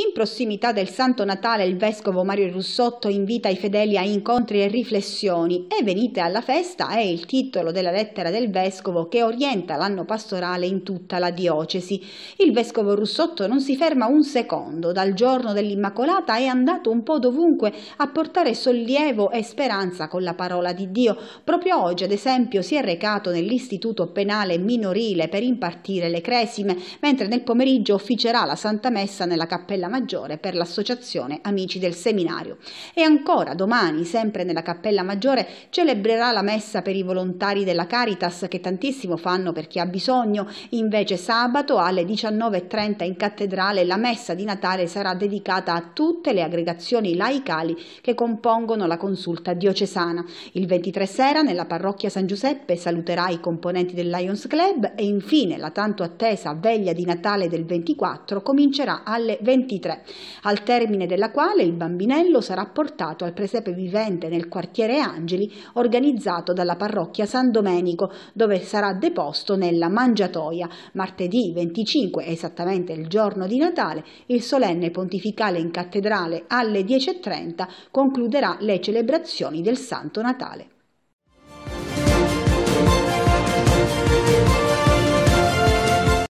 In prossimità del Santo Natale il Vescovo Mario Russotto invita i fedeli a incontri e riflessioni e venite alla festa è il titolo della lettera del Vescovo che orienta l'anno pastorale in tutta la diocesi. Il Vescovo Russotto non si ferma un secondo, dal giorno dell'Immacolata è andato un po' dovunque a portare sollievo e speranza con la parola di Dio. Proprio oggi ad esempio si è recato nell'istituto penale minorile per impartire le cresime, mentre nel pomeriggio officerà la Santa Messa nella cappella Cappella Maggiore per l'associazione Amici del Seminario. E ancora domani, sempre nella Cappella Maggiore, celebrerà la messa per i volontari della Caritas che tantissimo fanno per chi ha bisogno. Invece sabato alle 19.30 in cattedrale la messa di Natale sarà dedicata a tutte le aggregazioni laicali che compongono la consulta diocesana. Il 23 sera nella parrocchia San Giuseppe saluterà i componenti del Lions Club e infine la tanto attesa veglia di Natale del 24 comincerà alle 23. 2023, al termine della quale il bambinello sarà portato al presepe vivente nel quartiere Angeli organizzato dalla parrocchia San Domenico, dove sarà deposto nella mangiatoia. Martedì 25, esattamente il giorno di Natale, il solenne pontificale in cattedrale alle 10.30 concluderà le celebrazioni del Santo Natale.